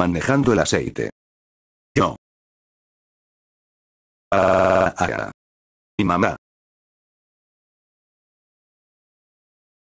manejando el aceite. Yo. Ah, ah, ah. mamá.